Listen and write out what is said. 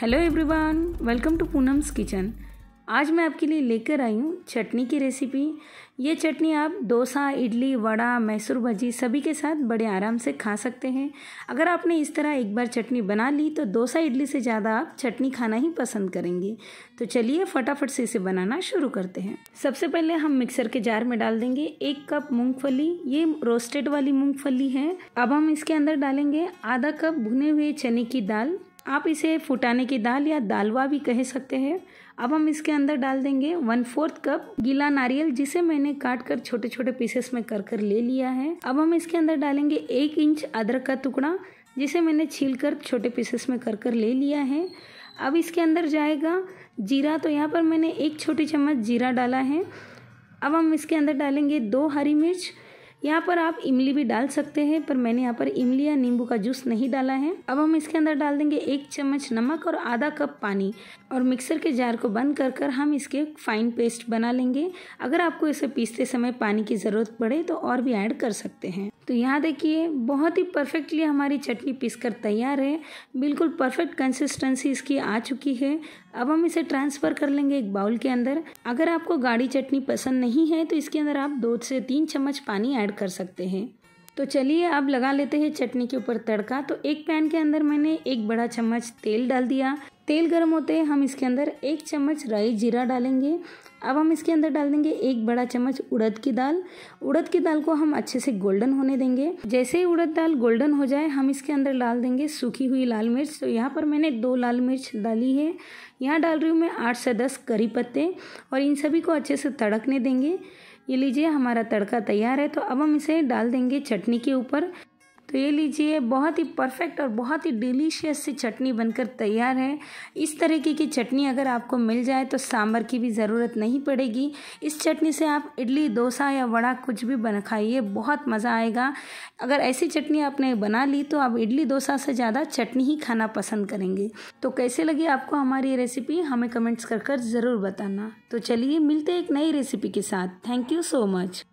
hello everyone welcome to Poonam's kitchen आज मैं आपके लिए लेकर आई हूँ चटनी की रेसिपी ये चटनी आप डोसा इडली वड़ा मैसूर भजी सभी के साथ बड़े आराम से खा सकते हैं अगर आपने इस तरह एक बार चटनी बना ली तो डोसा इडली से ज़्यादा आप चटनी खाना ही पसंद करेंगे तो चलिए फटाफट से इसे बनाना शुरू करते हैं सबसे पहले हम मिक्सर के जार में डाल देंगे एक कप मूँगफली ये रोस्टेड वाली मूँगफली है अब हम इसके अंदर डालेंगे आधा कप भुने हुए चने की दाल आप इसे फुटाने की दाल या दालवा भी कह सकते हैं अब हम इसके अंदर डाल देंगे वन फोर्थ कप गीला नारियल जिसे मैंने काट कर छोटे छोटे पीसेस में कर कर ले लिया है अब हम इसके अंदर डालेंगे एक इंच अदरक का टुकड़ा जिसे मैंने छील कर छोटे पीसेस में कर कर ले लिया है अब इसके अंदर जाएगा जीरा तो यहाँ पर मैंने एक छोटी चम्मच जीरा डाला है अब हम इसके अंदर डालेंगे दो हरी मिर्च यहाँ पर आप इमली भी डाल सकते हैं पर मैंने यहाँ पर इमली या नींबू का जूस नहीं डाला है अब हम इसके अंदर डाल देंगे एक चम्मच नमक और आधा कप पानी और मिक्सर के जार को बंद कर कर हम इसके फाइन पेस्ट बना लेंगे अगर आपको इसे पीसते समय पानी की ज़रूरत पड़े तो और भी ऐड कर सकते हैं तो यहाँ देखिए बहुत ही परफेक्टली हमारी चटनी पीस कर तैयार है बिल्कुल परफेक्ट कंसिस्टेंसी इसकी आ चुकी है अब हम इसे ट्रांसफ़र कर लेंगे एक बाउल के अंदर अगर आपको गाढ़ी चटनी पसंद नहीं है तो इसके अंदर आप दो से तीन चम्मच पानी ऐड कर सकते हैं तो चलिए अब लगा लेते हैं चटनी के ऊपर तड़का तो एक पैन के अंदर मैंने एक बड़ा चम्मच तेल डाल दिया तेल गर्म होते हम इसके अंदर एक चम्मच राई जीरा डालेंगे अब हम इसके अंदर डाल देंगे एक बड़ा चम्मच उड़द की दाल उड़द की दाल को हम अच्छे से गोल्डन होने देंगे जैसे ही उड़द दाल गोल्डन हो जाए हम इसके अंदर डाल देंगे सूखी हुई लाल मिर्च तो यहाँ पर मैंने दो लाल मिर्च डाली है यहाँ डाल रही हूँ मैं आठ से दस करी पत्ते और इन सभी को अच्छे से तड़कने देंगे ये लीजिए हमारा तड़का तैयार है तो अब हम इसे डाल देंगे चटनी के ऊपर तो ये लीजिए बहुत ही परफेक्ट और बहुत ही डिलीशियस सी चटनी बनकर तैयार है इस तरीके की चटनी अगर आपको मिल जाए तो सांभर की भी ज़रूरत नहीं पड़ेगी इस चटनी से आप इडली डोसा या वड़ा कुछ भी बना खाइए बहुत मज़ा आएगा अगर ऐसी चटनी आपने बना ली तो आप इडली डोसा से ज़्यादा चटनी ही खाना पसंद करेंगे तो कैसे लगी आपको हमारी ये रेसिपी हमें कमेंट्स कर कर ज़रूर बताना तो चलिए मिलते एक नई रेसिपी के साथ थैंक यू सो मच